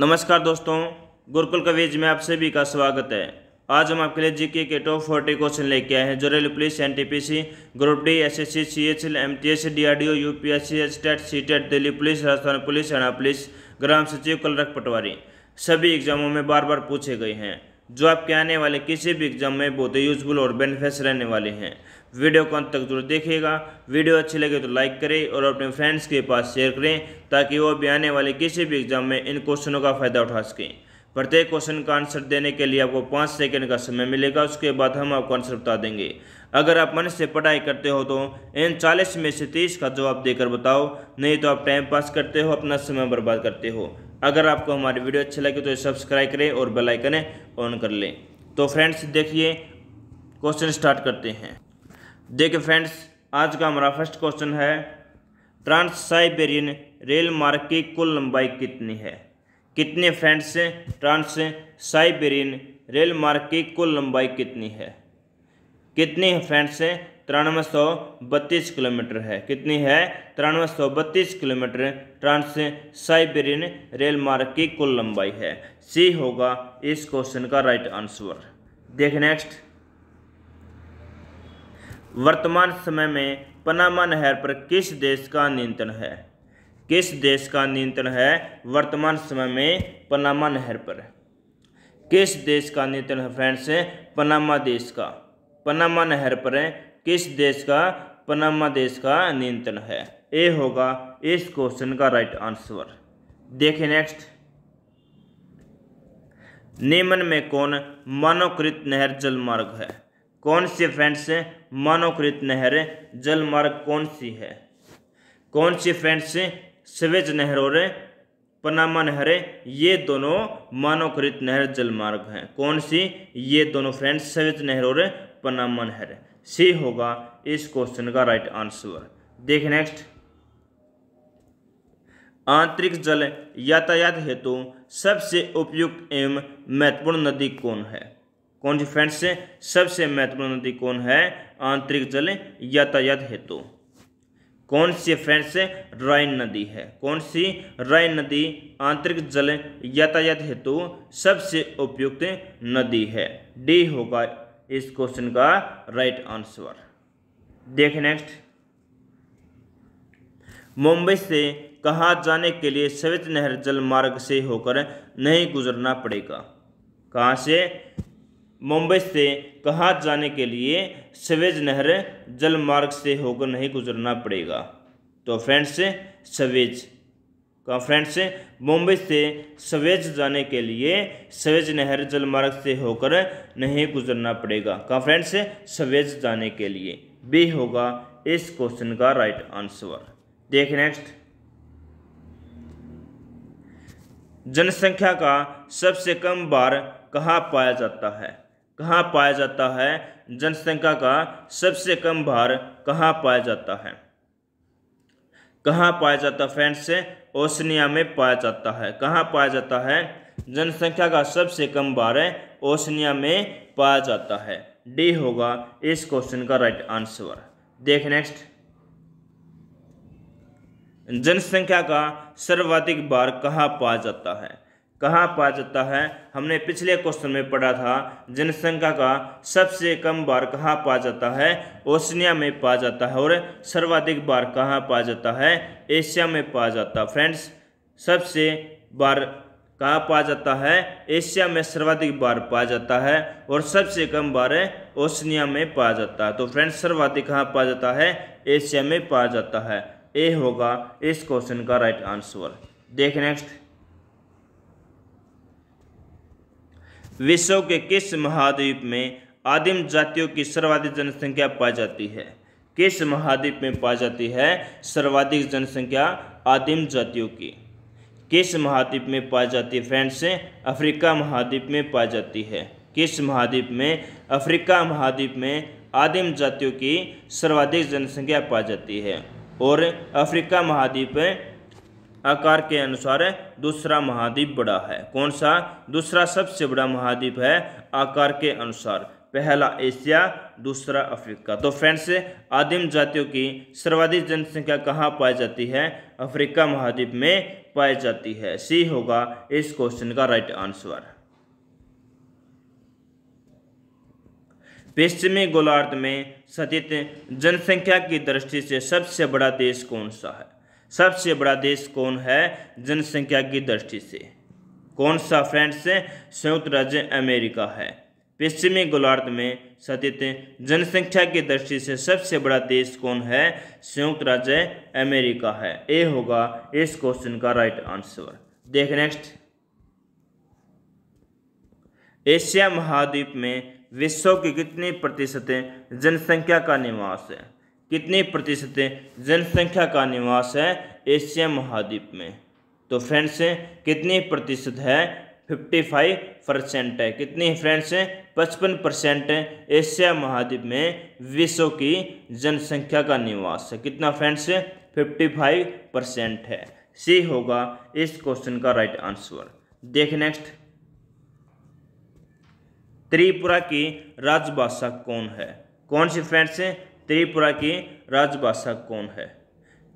नमस्कार दोस्तों गुरुकुल कवीज में आप सभी का स्वागत है आज हम आपके लिए जीके के टॉप फोर्टी क्वेश्चन लेके आए हैं जो railway police N T P C group D S S C C H L M T S D R D O U P S C H TET C TET Delhi police Rajasthan police Haryana police ग्राम सचिव clerk पटवारी सभी एग्जामों में बार बार पूछे गए हैं जो आपके आने वाले किसी भी एग्जाम में बहुत ही यूजफुल और बेनिफिट रहने वाले हैं वीडियो को अंत तक जरूर देखिएगा वीडियो अच्छी लगे तो लाइक करें और अपने फ्रेंड्स के पास शेयर करें ताकि वो भी आने वाले किसी भी एग्जाम में इन क्वेश्चनों का फ़ायदा उठा सकें प्रत्येक क्वेश्चन का आंसर देने के लिए आपको पाँच सेकेंड का समय मिलेगा उसके बाद हम आपको आंसर बता देंगे अगर आप मन से पढ़ाई करते हो तो इन चालीस में से तीस का जवाब देकर बताओ नहीं तो आप टाइम पास करते हो अपना समय बर्बाद करते हो अगर आपको हमारी वीडियो अच्छी लगे तो सब्सक्राइब करें और बेलाइकने ऑन कर लें तो फ्रेंड्स देखिए क्वेश्चन स्टार्ट करते हैं देखिए फ्रेंड्स आज का हमारा फर्स्ट क्वेश्चन है ट्रांस साइबेरियन रेल मार्ग की कुल लंबाई कितनी है कितने फ्रेंड्स ट्रांस साइबेरियन रेल मार्ग की कुल लंबाई कितनी है कितनी है फ्रेंड्स तिरानवे सौ बत्तीस किलोमीटर है कितनी है तिरानवे सौ बत्तीस किलोमीटर ट्रांस साइबेरियन रेल मार्ग की कुल लंबाई है सी होगा इस क्वेश्चन का राइट आंसर देख नेक्स्ट वर्तमान समय में पनामा नहर पर किस देश का नियंत्रण है किस देश का नियंत्रण है वर्तमान समय में पनामा नहर पर किस देश का नियंत्रण है फ्रेंड्स पनामा देश का पनामा नहर पर किस देश का पनामा देश का नियंत्रण है ए होगा इस क्वेश्चन का राइट आंसर देखें नेक्स्ट निम्न में कौन मानवकृत नहर जलमार्ग है कौन से फ्रेंड्स से मानवकृत नहर जलमार्ग कौन सी है कौन सी फ्रेंड से सवेज नहर और पनामा नहर ये दोनों मानवकृत नहर जलमार्ग हैं कौन सी ये दोनों फ्रेंड्स सवेज नहर और पनामा नहर सी होगा इस क्वेश्चन का राइट आंसर देख नेक्स्ट आंतरिक जल यातायात हेतु सबसे उपयुक्त एवं महत्वपूर्ण नदी कौन है कौन सी फ्रेंड्स सबसे महत्वपूर्ण नदी कौन है आंतरिक जल यातायात हेतु कौन सी फ्रेंड्स राइन नदी है कौन सी राइन नदी आंतरिक जल यातायात हेतु सबसे उपयुक्त नदी है डी होगा इस क्वेश्चन का राइट आंसर देखें नेक्स्ट मुंबई से कहा जाने के लिए सवित नहर जल मार्ग से होकर नहीं गुजरना पड़ेगा कहाँ से मुंबई से कहाँ जाने के लिए सवेज नहर जल मार्ग से होकर नहीं गुजरना पड़ेगा तो फ्रेंड्स सवेज का तो फ्रेंड्स मुंबई से सवेज जाने के लिए सवेज नहर जल मार्ग से होकर नहीं गुजरना पड़ेगा का तो फ्रेंड्स सवेज जाने के लिए बी होगा इस क्वेश्चन का राइट आंसर देख नेक्स्ट जनसंख्या का सबसे कम बार कहाँ पाया जाता है कहाँ पाया जाता है जनसंख्या का सबसे कम भार कहाँ पाया जाता है कहाँ पाया जाता है फ्रेंड्स ओसनिया में पाया जाता है कहाँ पाया जाता है जनसंख्या का सबसे कम भार ओशनिया ओसनिया में पाया जाता है डी होगा इस क्वेश्चन का राइट आंसर देख नेक्स्ट जनसंख्या का सर्वाधिक भार कहाँ पाया जाता है कहाँ पाया जाता है हमने पिछले क्वेश्चन में पढ़ा था जनसंख्या का सबसे कम बार कहाँ पाया जाता है ओशनिया में पाया जाता है और सर्वाधिक बार कहाँ पाया जाता है एशिया में पाया जाता है फ्रेंड्स सबसे बार कहाँ पाया जाता है एशिया में सर्वाधिक बार पाया जाता है और सबसे कम बार ओशनिया में पाया जाता है तो फ्रेंड्स सर्वाधिक कहाँ पाया जाता है एशिया में पाया जाता है ए होगा इस क्वेश्चन का राइट आंसर देख नेक्स्ट विश्व के किस महाद्वीप में आदिम जातियों की सर्वाधिक जनसंख्या पाई जाती है किस महाद्वीप में पाई जाती है सर्वाधिक जनसंख्या आदिम जातियों की किस महाद्वीप में पाई जाती है फ्रेंड्स अफ्रीका महाद्वीप में पाई जाती है किस महाद्वीप में अफ्रीका महाद्वीप में आदिम जातियों की सर्वाधिक जनसंख्या पाई जाती है और अफ्रीका महाद्वीप आकार के अनुसार दूसरा महाद्वीप बड़ा है कौन सा दूसरा सबसे बड़ा महाद्वीप है आकार के अनुसार पहला एशिया दूसरा अफ्रीका तो फ्रेंड्स आदिम जातियों की सर्वाधिक जनसंख्या कहाँ पाई जाती है अफ्रीका महाद्वीप में पाई जाती है सी होगा इस क्वेश्चन का राइट आंसर पश्चिमी गोलार्ध में स्थित जनसंख्या की दृष्टि से सबसे बड़ा देश कौन सा है सबसे बड़ा देश कौन है जनसंख्या की दृष्टि से कौन सा फ्रेंड्स संयुक्त राज्य अमेरिका है पश्चिमी गोलार्ध में सतीत जनसंख्या की दृष्टि से सबसे बड़ा देश कौन है संयुक्त राज्य अमेरिका है ये होगा इस क्वेश्चन का राइट आंसर देख नेक्स्ट एशिया महाद्वीप में विश्व की कितनी प्रतिशत जनसंख्या का निवास है कितने प्रतिशत जनसंख्या का निवास है एशिया महाद्वीप में तो फ्रेंड्स कितने प्रतिशत है 55 परसेंट है कितनी फ्रेंड्स पचपन परसेंट एशिया महाद्वीप में विश्व की जनसंख्या का निवास है कितना फ्रेंड्स 55 परसेंट है सी होगा इस क्वेश्चन का राइट आंसर देख नेक्स्ट त्रिपुरा की राजभाषा कौन है कौन सी फ्रेंड्स त्रिपुरा की राजभाषा कौन है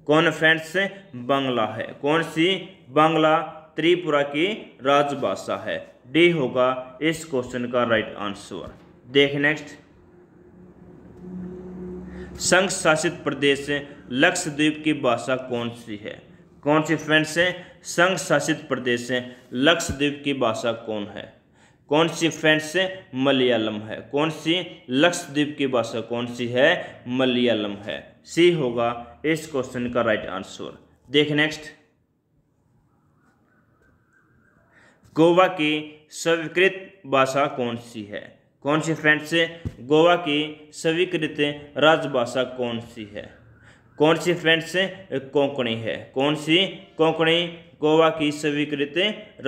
कौन फ्रेंड्स बांग्ला है कौन सी बांग्ला त्रिपुरा की राजभाषा है डी होगा इस क्वेश्चन का राइट आंसर देख नेक्स्ट संघ शासित प्रदेश लक्षद्वीप की भाषा कौन सी है कौन सी फ्रेंड्स है संघ शासित प्रदेश लक्षद्वीप की भाषा कौन है कौन सी फ्रेंड्स मलयालम है कौन सी लक्षद्वीप की भाषा कौन सी है मलयालम है सी होगा इस क्वेश्चन का राइट आंसर देख नेक्स्ट गोवा की स्वीकृत भाषा कौन सी है कौन सी फ्रेंड्स गोवा की स्वीकृत राजभाषा कौन सी है कौन सी फ्रेंड्स कोंकणी है कौन सी कोंकणी गोवा की स्वीकृत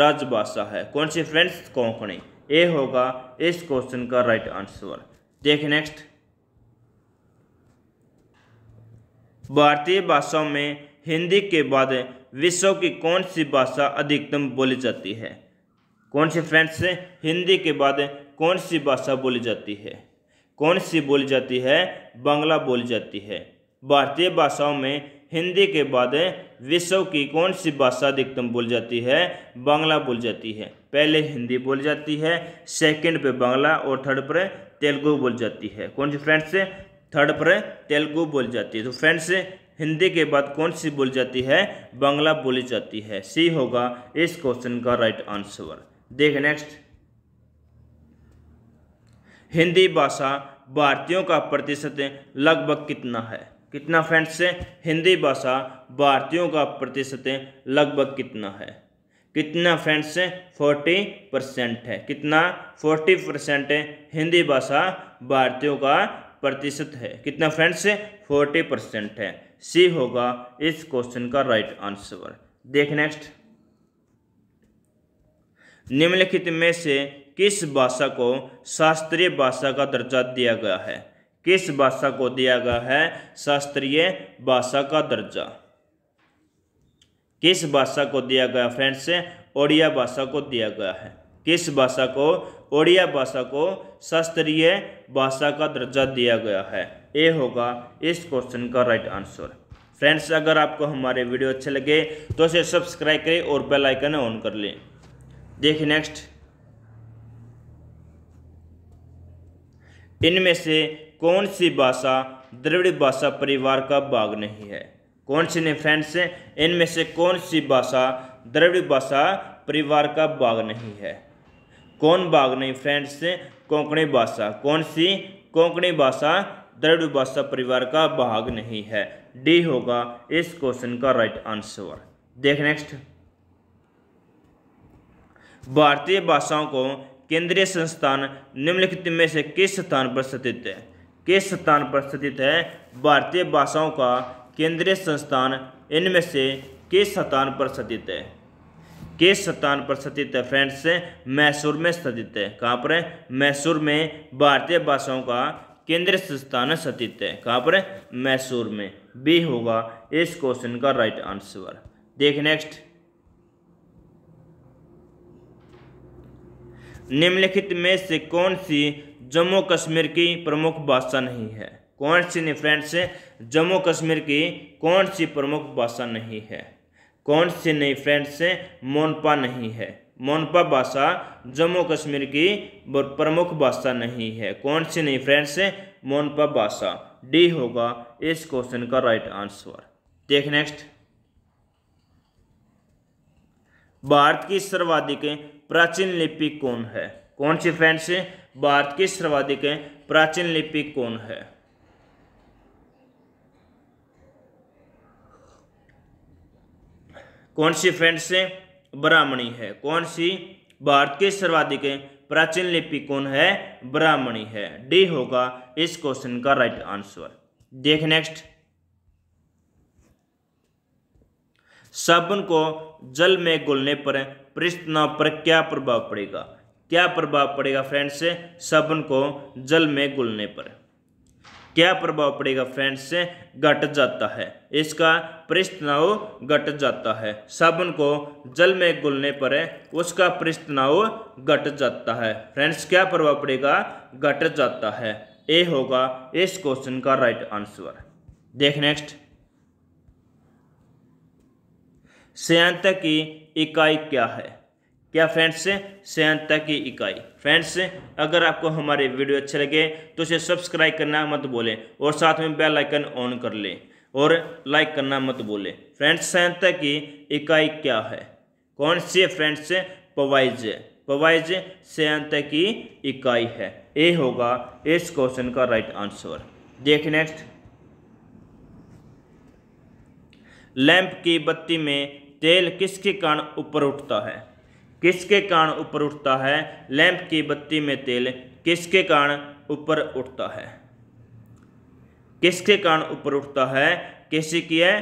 राजभाषा है कौन सी फ्रेंड्स कोंकणी ए होगा इस क्वेश्चन का राइट आंसर देख नेक्स्ट भारतीय भाषाओं में हिंदी के बाद विश्व की कौन सी भाषा अधिकतम बोली जाती है कौन सी फ्रेंड्स हिंदी के बाद कौन सी भाषा बोली जाती है कौन सी बोली जाती है बांग्ला बोली जाती है भारतीय भाषाओं में हिंदी के बाद विश्व की कौन सी भाषा अधिकतम बोल जाती है बांग्ला बोल जाती है पहले हिंदी बोल जाती है सेकंड पे बांग्ला और थर्ड पर तेलुगु बोल जाती है कौन सी फ्रेंड्स थर्ड पर तेलुगु बोल जाती है तो फ्रेंड्स हिंदी के बाद कौन सी बोली जाती है बांग्ला बोली जाती है सी होगा इस क्वेश्चन का राइट आंसर देख नेक्स्ट हिंदी भाषा भारतीयों का प्रतिशत लगभग कितना है कितना फ्रेंड्स है हिंदी भाषा भारतीयों का प्रतिशत लगभग कितना है कितना फ्रेंड्स है फोर्टी परसेंट है कितना फोर्टी परसेंट हिंदी भाषा भारतीयों का प्रतिशत है कितना फ्रेंड्स फोर्टी परसेंट है सी होगा इस क्वेश्चन का राइट आंसर देख नेक्स्ट निम्नलिखित में से किस भाषा को शास्त्रीय भाषा का दर्जा दिया गया है किस भाषा को दिया गया है शास्त्रीय भाषा का दर्जा किस भाषा को दिया गया फ्रेंड्स ओडिया भाषा को दिया गया है किस भाषा को ओडिया भाषा को शास्त्रीय भाषा का दर्जा दिया गया है ए होगा इस क्वेश्चन का राइट आंसर फ्रेंड्स अगर आपको हमारे वीडियो अच्छे लगे तो इसे सब्सक्राइब करें और बेल आइकन ऑन कर लें देखिए नेक्स्ट इनमें से कौन सी भाषा द्रविड़ भाषा परिवार का भाग नहीं है कौन सी नहीं फ्रेंड्स इनमें से कौन सी भाषा द्रविड़ भाषा परिवार का भाग नहीं है कौन भाग नहीं फ्रेंड्स कोंकणी भाषा कौन सी कोंकणी भाषा द्रविड़ भाषा परिवार का भाग नहीं है डी होगा इस क्वेश्चन का राइट आंसर देख नेक्स्ट भारतीय भाषाओं को केंद्रीय संस्थान निम्नलिखित में से किस स्थान पर स्थित है के स्थान पर स्थित है भारतीय भाषाओं का केंद्रीय संस्थान इनमें से किस स्थान पर स्थित है किस स्थान पर स्थित है फ्रेंड्स मैसूर में स्थित है कहाँ पर है मैसूर में भारतीय भाषाओं का केंद्रीय संस्थान स्थित है कहाँ पर है मैसूर में बी होगा इस क्वेश्चन का राइट आंसर देख नेक्स्ट निम्नलिखित में से कौन सी जम्मू कश्मीर की प्रमुख भाषा नहीं है कौन सी नहीं फ्रेंड्स जम्मू कश्मीर की कौन सी प्रमुख भाषा नहीं है कौन सी नहीं फ्रेंड्स मोनपा नहीं है मोनपा भाषा जम्मू कश्मीर की प्रमुख भाषा नहीं है कौन सी नहीं फ्रेंड्स मोनपा भाषा डी होगा इस क्वेश्चन का राइट आंसर देख नेक्स्ट भारत की सर्वाधिक प्राचीन लिपि कौन है कौन सी फ्रेंड्स भारत की सर्वाधिक प्राचीन लिपि कौन है कौन सी फ्रेंड्स ब्राह्मणी है कौन सी भारत की सर्वाधिक प्राचीन लिपि कौन है ब्राह्मणी है डी होगा इस क्वेश्चन का राइट आंसर देख नेक्स्ट साबुन को जल में घुलने पर पृष्ठ पर क्या प्रभाव पड़ेगा क्या प्रभाव पड़ेगा फ्रेंड्स साबुन को जल में घुलने पर क्या प्रभाव पड़ेगा फ्रेंड्स घट जाता है इसका परिस्तनाव घट जाता है साबुन को जल में घुलने पर उसका परिस्तनाव घट जाता है फ्रेंड्स क्या प्रभाव पड़ेगा घट जाता है ए होगा इस क्वेश्चन का राइट आंसर देख नेक्स्ट सयांतक की इकाई क्या है क्या फ्रेंड्स सहनता की इकाई फ्रेंड्स अगर आपको हमारे वीडियो अच्छे लगे तो इसे सब्सक्राइब करना मत बोले और साथ में बेल आइकन ऑन कर लें और लाइक करना मत बोले फ्रेंड्स सहनता की इकाई क्या है कौन सी है फ्रेंड्स पवाइज पवाइज सहनता की इकाई है ए होगा इस क्वेश्चन का राइट आंसर देख नेक्स्ट लैंप की बत्ती में तेल किसके कारण ऊपर उठता है किसके कारण ऊपर उठता है लैंप की बत्ती में तेल किसके कारण ऊपर उठता है किसके कारण ऊपर उठता है किसी की है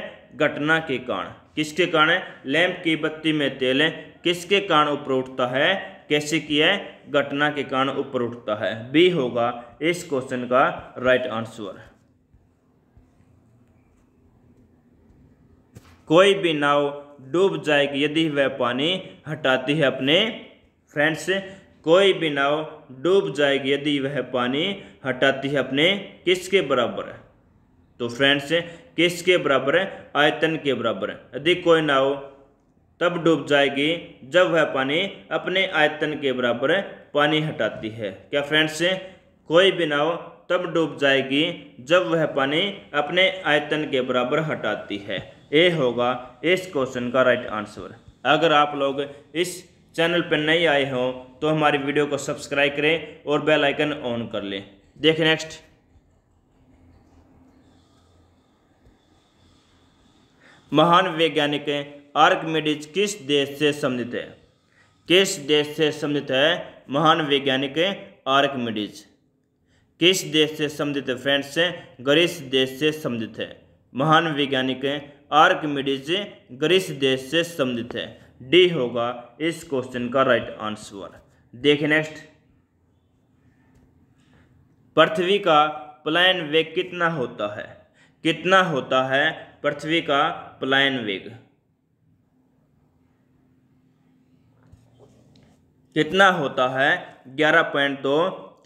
घटना के कारण किसके कारण लैंप की बत्ती में तेल किसके कारण ऊपर उठता है कैसे किया है घटना के कारण ऊपर उठता है बी होगा इस क्वेश्चन का राइट आंसर कोई भी नाव डूब जाएगी यदि वह पानी हटाती है अपने फ्रेंड्स कोई भी नाव डूब जाएगी यदि वह पानी हटाती है अपने किसके बराबर है तो फ्रेंड्स किसके बराबर है आयतन के बराबर है यदि कोई नाव तब डूब जाएगी जब वह पानी अपने आयतन के बराबर पानी हटाती है क्या फ्रेंड्स कोई भी नाव तब डूब जाएगी जब वह पानी अपने आयतन के बराबर हटाती है ए होगा इस क्वेश्चन का राइट आंसर अगर आप लोग इस चैनल पर नहीं आए हो तो हमारी वीडियो को सब्सक्राइब करें और बेल आइकन ऑन कर लें देख नेक्स्ट महान वैज्ञानिक आर्कमिडीज किस देश से संबंधित है किस देश से संबंधित है महान वैज्ञानिक आर्कमिडीज किस देश से संबंधित है फ्रेंड्स ग्रीस देश से संबंधित है महान वैज्ञानिक आर्कमिडीज ग्रीस देश से संबंधित है डी होगा इस क्वेश्चन का राइट आंसर देखें नेक्स्ट पृथ्वी का प्लान वेग कितना होता है कितना होता है पृथ्वी का प्लायन वेग कितना होता है ग्यारह पॉइंट दो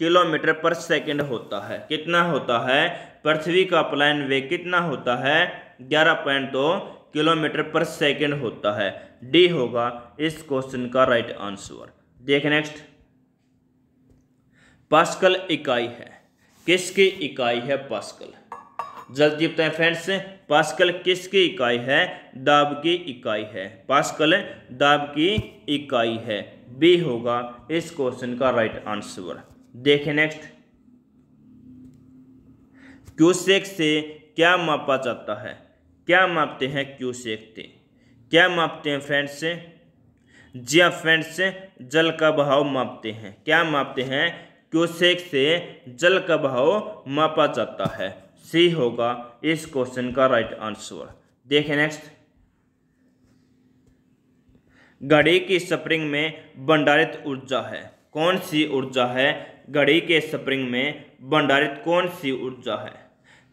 किलोमीटर पर सेकंड होता है कितना होता है पृथ्वी का प्लायन वेग कितना होता है ग्यारह पॉइंट दो किलोमीटर पर सेकेंड होता है डी होगा इस क्वेश्चन का राइट आंसर देख नेक्स्ट पास्कल इकाई है किसकी इकाई है पास्कल जल्दी बताएं फ्रेंड्स पास्कल किसकी इकाई है दाब की इकाई है पास्कल दाब की इकाई है बी होगा इस क्वेश्चन का राइट आंसर देखें नेक्स्ट क्यूसेक से क्या मापा जाता है क्या मापते हैं क्यू सेकते क्या मापते हैं फ्रेंड्स से जी हाँ फ्रेंड्स से जल का बहाव मापते हैं क्या मापते हैं क्यूसेक से जल का बहाव मापा जाता है सी होगा इस क्वेश्चन का राइट आंसर देखें नेक्स्ट घड़ी की स्प्रिंग में भंडारित ऊर्जा है कौन सी ऊर्जा है घड़ी के स्प्रिंग में भंडारित कौन सी ऊर्जा है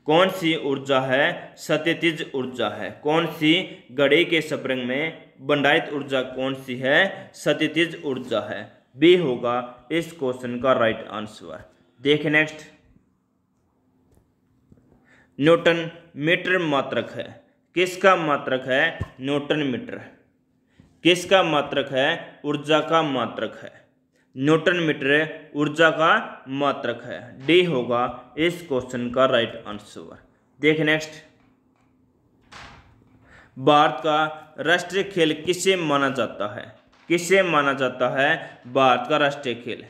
कौन सी ऊर्जा है सत्यतिज ऊर्जा है कौन सी घड़े के सप्रंग में भंडारित ऊर्जा कौन सी है सत्यतिज ऊर्जा है बी होगा इस क्वेश्चन का राइट आंसर देखें नेक्स्ट न्यूटन मीटर मात्रक है किसका मात्रक है न्यूटन मीटर किसका मात्रक है ऊर्जा का मात्रक है न्यूटन मीटर ऊर्जा का मात्रक है डी होगा इस क्वेश्चन का राइट आंसर देख नेक्स्ट भारत का राष्ट्रीय खेल किसे माना जाता है किसे माना जाता है भारत का राष्ट्रीय खेल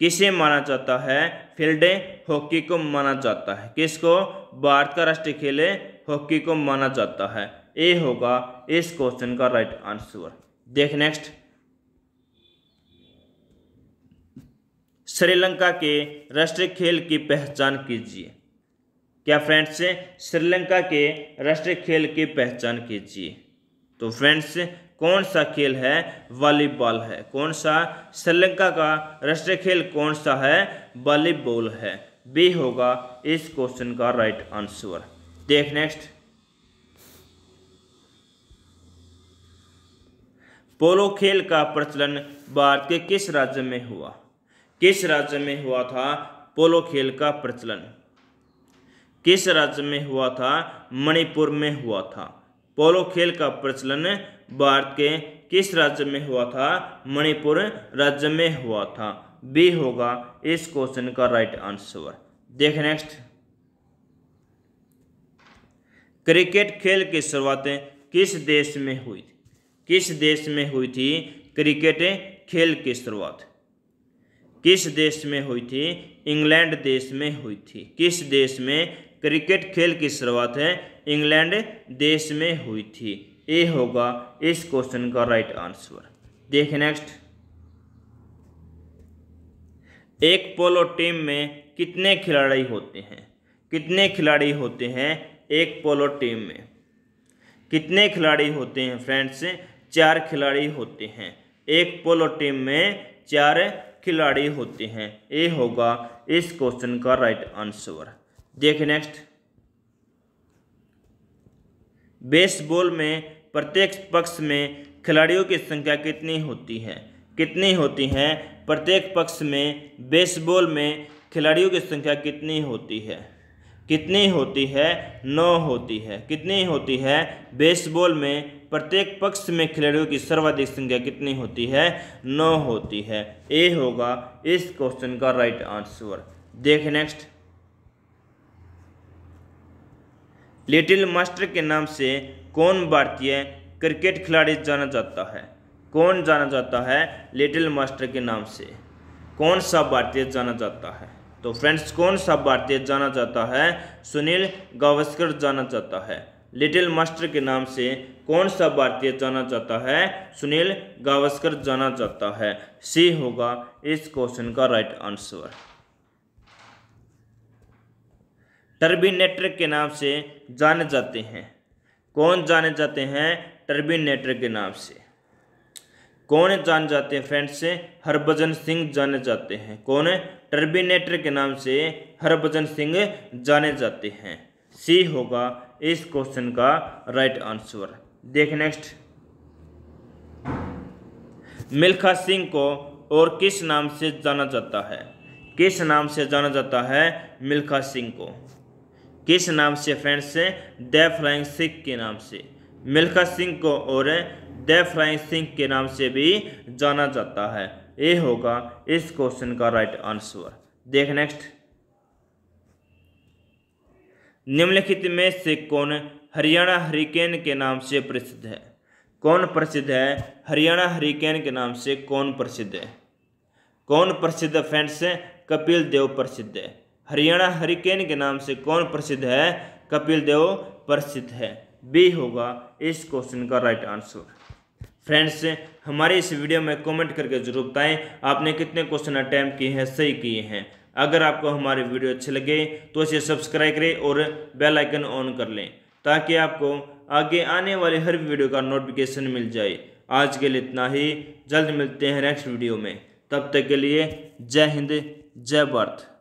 किसे माना जाता है फील्ड हॉकी को माना जाता है किसको भारत का राष्ट्रीय खेल हॉकी को माना जाता है ए होगा इस क्वेश्चन का राइट आंसर देख नेक्स्ट श्रीलंका के राष्ट्रीय खेल की पहचान कीजिए क्या फ्रेंड्स श्रीलंका के राष्ट्रीय खेल की पहचान कीजिए तो फ्रेंड्स कौन सा खेल है वॉलीबॉल है कौन सा श्रीलंका का राष्ट्रीय खेल कौन सा है वॉलीबॉल है बी होगा इस क्वेश्चन का राइट आंसर देख नेक्स्ट पोलो खेल का प्रचलन भारत के किस राज्य में हुआ किस राज्य में हुआ था पोलो खेल का प्रचलन किस राज्य में हुआ था मणिपुर में हुआ था पोलो खेल का प्रचलन भारत के किस राज्य में हुआ था मणिपुर राज्य में हुआ था बी होगा इस क्वेश्चन का राइट आंसर देख नेक्स्ट क्रिकेट खेल की शुरुआत किस देश में हुई किस देश में हुई थी क्रिकेट खेल की शुरुआत किस देश में हुई थी इंग्लैंड देश में हुई थी किस देश में क्रिकेट खेल की शुरुआत है इंग्लैंड देश में हुई थी ये होगा इस क्वेश्चन का राइट आंसर देखें नेक्स्ट एक पोलो टीम में कितने खिलाड़ी होते हैं कितने खिलाड़ी होते हैं एक पोलो टीम में कितने खिलाड़ी होते हैं फ्रेंड्स चार खिलाड़ी होते हैं एक पोलो टीम में चार खिलाड़ी होते हैं ये होगा इस क्वेश्चन का राइट आंसर देखें नेक्स्ट बेसबॉल में प्रत्येक पक्ष में खिलाड़ियों की संख्या कितनी होती है कितनी होती है प्रत्येक पक्ष में बेसबॉल में खिलाड़ियों की संख्या कितनी होती है कितनी होती है नौ होती है कितनी होती है बेसबॉल में प्रत्येक पक्ष में खिलाड़ियों की सर्वाधिक संख्या कितनी होती है नौ होती है ए होगा इस क्वेश्चन का राइट आंसर देखें नेक्स्ट लिटिल मास्टर के नाम से कौन भारतीय क्रिकेट खिलाड़ी जाना जाता है कौन जाना जाता है लिटिल मास्टर के नाम से कौन सा भारतीय जाना जाता है तो फ्रेंड्स कौन सा भारतीय जाना जाता है सुनील गावस्कर जाना जाता है लिटिल मास्टर के नाम से कौन सा भारतीय जाना जाता है सुनील गावस्कर जाना जाता है सी होगा इस क्वेश्चन का राइट आंसर टर्बिनेटर के नाम से जाने जाते हैं कौन जाने जाते हैं टर्बिनेटर के नाम से कौन जाने जाते हैं फ्रेंड्स हरभजन सिंह जाने जाते हैं कौन टर्बिनेटर के नाम से हरभजन सिंह जाने जाते हैं सी होगा इस क्वेश्चन का राइट आंसर देख नेक्स्ट मिल्खा सिंह को और किस नाम से जाना जाता है किस नाम से जाना जाता है मिल्खा सिंह को किस नाम से फ्रेंड्स से द फ्लाइंग सिख के नाम से मिल्खा सिंह को और द फ्लाइंग सिंह के नाम से भी जाना जाता है ये होगा इस क्वेश्चन का राइट आंसर देख नेक्स्ट निम्नलिखित में से कौन हरियाणा हरिकेन के नाम से प्रसिद्ध है कौन प्रसिद्ध है हरियाणा हरिकेन के नाम से कौन प्रसिद्ध है कौन प्रसिद्ध फ्रेंड्स कपिल देव प्रसिद्ध है हरियाणा हरिकेन के नाम से कौन प्रसिद्ध है कपिल देव प्रसिद्ध है बी होगा इस क्वेश्चन का राइट आंसर फ्रेंड्स हमारे इस वीडियो में कमेंट करके जरूर बताएं आपने कितने क्वेश्चन अटैम्प्ट किए हैं सही किए हैं अगर आपको हमारे वीडियो अच्छे लगे तो इसे सब्सक्राइब करें और बेल आइकन ऑन कर लें ताकि आपको आगे आने वाले हर वीडियो का नोटिफिकेशन मिल जाए आज के लिए इतना ही जल्द मिलते हैं नेक्स्ट वीडियो में तब तक के लिए जय हिंद जय भारत